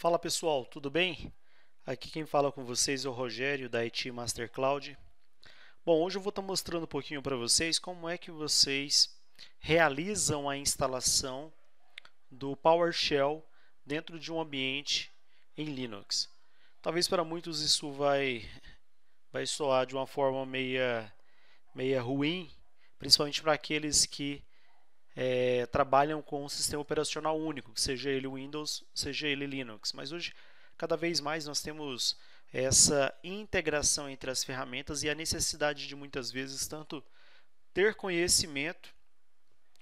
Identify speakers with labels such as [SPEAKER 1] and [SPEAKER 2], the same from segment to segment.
[SPEAKER 1] Fala pessoal, tudo bem? Aqui quem fala com vocês é o Rogério da IT Master Cloud. Bom, hoje eu vou estar tá mostrando um pouquinho para vocês como é que vocês realizam a instalação do PowerShell dentro de um ambiente em Linux. Talvez para muitos isso vai vai soar de uma forma meia meia ruim, principalmente para aqueles que é, trabalham com um sistema operacional único, seja ele Windows, seja ele Linux. Mas hoje, cada vez mais, nós temos essa integração entre as ferramentas e a necessidade de muitas vezes tanto ter conhecimento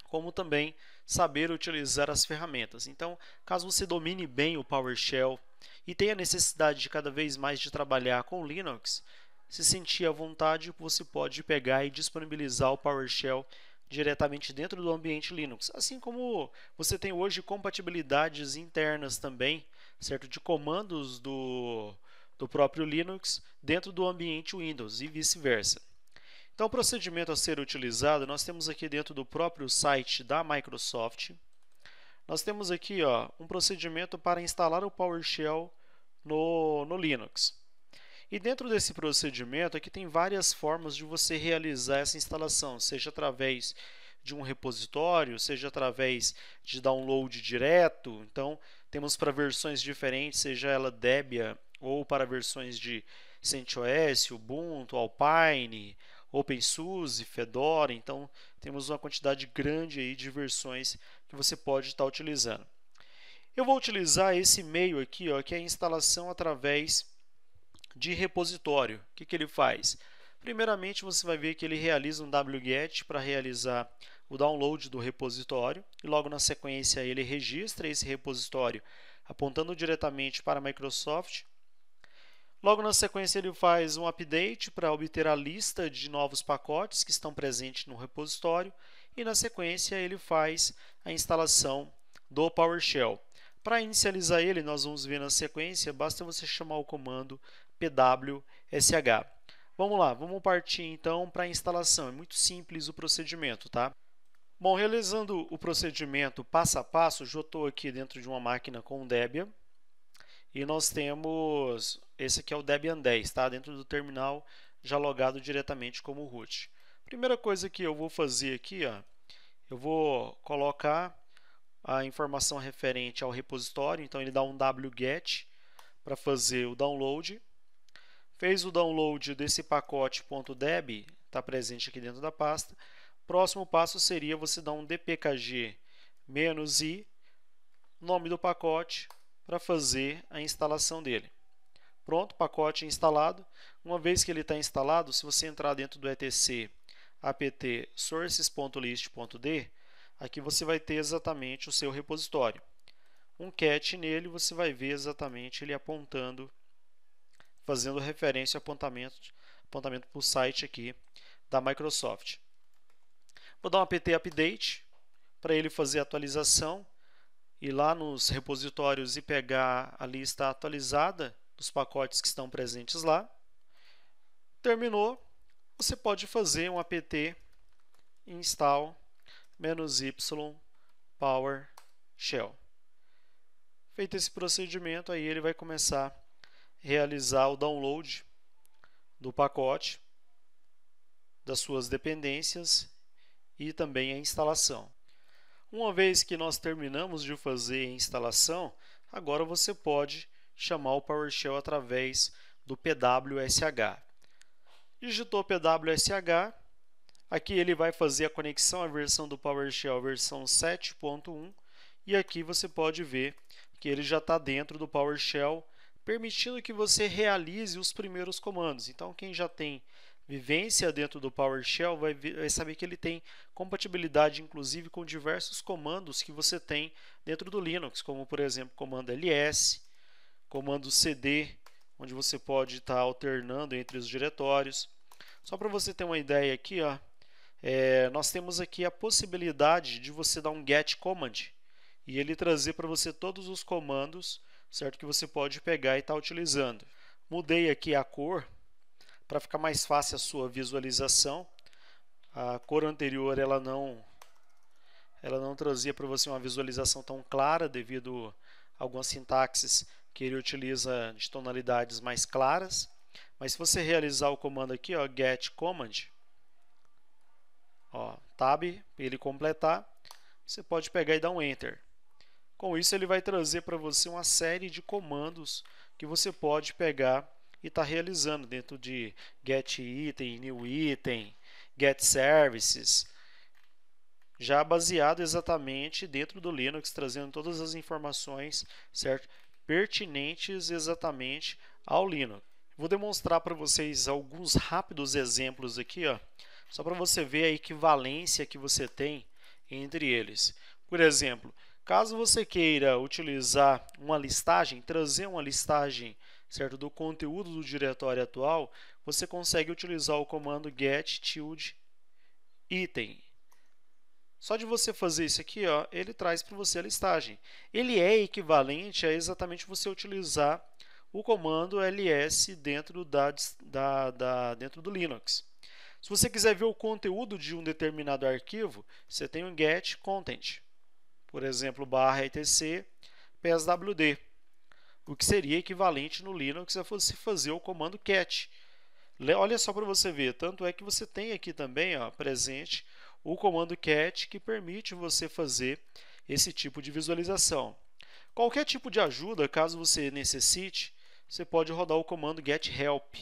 [SPEAKER 1] como também saber utilizar as ferramentas. Então, caso você domine bem o PowerShell e tenha necessidade de cada vez mais de trabalhar com Linux, se sentir à vontade, você pode pegar e disponibilizar o PowerShell diretamente dentro do ambiente Linux, assim como você tem hoje compatibilidades internas também, certo, de comandos do, do próprio Linux dentro do ambiente Windows e vice-versa. Então, o procedimento a ser utilizado, nós temos aqui dentro do próprio site da Microsoft, nós temos aqui ó, um procedimento para instalar o PowerShell no, no Linux. E dentro desse procedimento, aqui é tem várias formas de você realizar essa instalação, seja através de um repositório, seja através de download direto. Então, temos para versões diferentes, seja ela Debian ou para versões de CentOS, Ubuntu, Alpine, OpenSUSE, Fedora. Então, temos uma quantidade grande aí de versões que você pode estar utilizando. Eu vou utilizar esse meio aqui, ó, que é a instalação através de repositório. O que, que ele faz? Primeiramente, você vai ver que ele realiza um wget para realizar o download do repositório e logo na sequência ele registra esse repositório apontando diretamente para a Microsoft. Logo na sequência ele faz um update para obter a lista de novos pacotes que estão presentes no repositório e na sequência ele faz a instalação do PowerShell. Para inicializar ele, nós vamos ver na sequência, basta você chamar o comando PWSH. Vamos lá, vamos partir então para a instalação. É muito simples o procedimento, tá? Bom, realizando o procedimento passo a passo, já estou aqui dentro de uma máquina com Debian e nós temos, esse aqui é o Debian 10, tá? Dentro do terminal já logado diretamente como root. Primeira coisa que eu vou fazer aqui, ó, eu vou colocar a informação referente ao repositório, então ele dá um wget para fazer o download Fez o download desse pacote.deb, está presente aqui dentro da pasta. Próximo passo seria você dar um dpkg-i, nome do pacote, para fazer a instalação dele. Pronto, pacote instalado. Uma vez que ele está instalado, se você entrar dentro do etc apt sources.list.d, aqui você vai ter exatamente o seu repositório. Um cat nele, você vai ver exatamente ele apontando fazendo referência ao apontamento, apontamento para o site aqui da Microsoft. Vou dar um apt update para ele fazer a atualização e lá nos repositórios e pegar a lista atualizada dos pacotes que estão presentes lá. Terminou, você pode fazer um apt install "-y PowerShell". Feito esse procedimento, aí ele vai começar realizar o download do pacote, das suas dependências e também a instalação. Uma vez que nós terminamos de fazer a instalação, agora você pode chamar o PowerShell através do PWSH. Digitou PWSH, aqui ele vai fazer a conexão à versão do PowerShell versão 7.1 e aqui você pode ver que ele já está dentro do PowerShell permitindo que você realize os primeiros comandos. Então, quem já tem vivência dentro do PowerShell vai, vai saber que ele tem compatibilidade, inclusive, com diversos comandos que você tem dentro do Linux, como, por exemplo, comando ls, comando cd, onde você pode estar tá alternando entre os diretórios. Só para você ter uma ideia aqui, ó, é, nós temos aqui a possibilidade de você dar um get command e ele trazer para você todos os comandos certo? Que você pode pegar e estar tá utilizando. Mudei aqui a cor para ficar mais fácil a sua visualização. A cor anterior ela não ela não trazia para você uma visualização tão clara devido a algumas sintaxes que ele utiliza de tonalidades mais claras. Mas se você realizar o comando aqui, ó, get command, ó, tab, ele completar, você pode pegar e dar um enter. Com isso, ele vai trazer para você uma série de comandos que você pode pegar e estar tá realizando dentro de get item, new item, get services, já baseado exatamente dentro do Linux, trazendo todas as informações certo? pertinentes exatamente ao Linux. Vou demonstrar para vocês alguns rápidos exemplos aqui, ó, só para você ver a equivalência que você tem entre eles. Por exemplo, Caso você queira utilizar uma listagem, trazer uma listagem certo, do conteúdo do diretório atual, você consegue utilizar o comando get tilde item. Só de você fazer isso aqui, ó, ele traz para você a listagem. Ele é equivalente a exatamente você utilizar o comando ls dentro, da, da, da, dentro do Linux. Se você quiser ver o conteúdo de um determinado arquivo, você tem o um get content por exemplo, barra etc, pswd, o que seria equivalente no Linux se fosse fazer o comando cat. Olha só para você ver, tanto é que você tem aqui também ó, presente o comando cat que permite você fazer esse tipo de visualização. Qualquer tipo de ajuda, caso você necessite, você pode rodar o comando help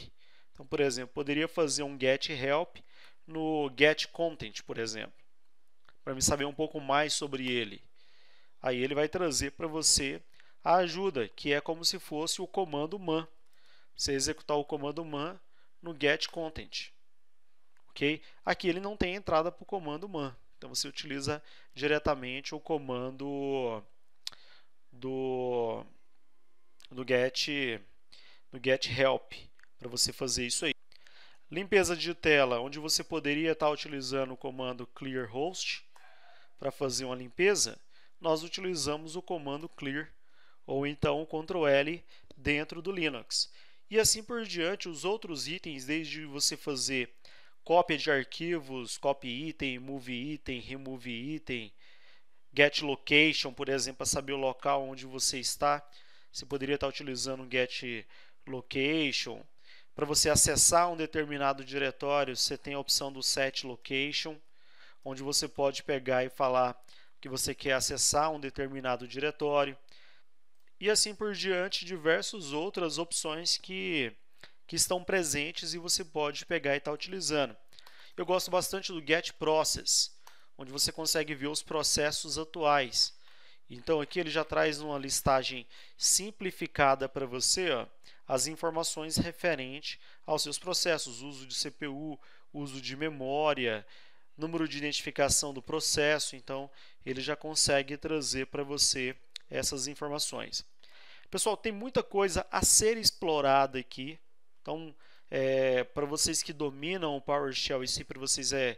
[SPEAKER 1] Então, por exemplo, poderia fazer um get help no get content por exemplo, para me saber um pouco mais sobre ele. Aí ele vai trazer para você a ajuda, que é como se fosse o comando man. Você executar o comando man no get content. OK? Aqui ele não tem entrada para o comando man. Então você utiliza diretamente o comando do do get do get help para você fazer isso aí. Limpeza de tela, onde você poderia estar tá utilizando o comando clear host para fazer uma limpeza, nós utilizamos o comando clear ou então Ctrl L dentro do Linux. E assim por diante, os outros itens, desde você fazer cópia de arquivos, copy item, move item, remove item, get location, por exemplo, para saber o local onde você está. Você poderia estar utilizando get location. Para você acessar um determinado diretório, você tem a opção do set location, onde você pode pegar e falar que você quer acessar um determinado diretório e assim por diante, diversas outras opções que, que estão presentes e você pode pegar e estar tá utilizando. Eu gosto bastante do Get Process, onde você consegue ver os processos atuais. Então aqui ele já traz uma listagem simplificada para você ó, as informações referentes aos seus processos, uso de CPU, uso de memória, número de identificação do processo, então ele já consegue trazer para você essas informações. Pessoal, tem muita coisa a ser explorada aqui, então é, para vocês que dominam o PowerShell e se para vocês é,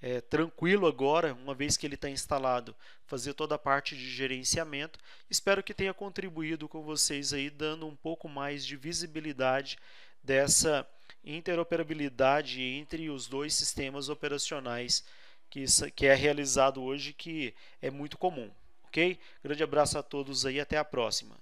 [SPEAKER 1] é, tranquilo agora, uma vez que ele está instalado, fazer toda a parte de gerenciamento. Espero que tenha contribuído com vocês aí, dando um pouco mais de visibilidade dessa interoperabilidade entre os dois sistemas operacionais que, que é realizado hoje, que é muito comum. Ok? Grande abraço a todos aí, até a próxima.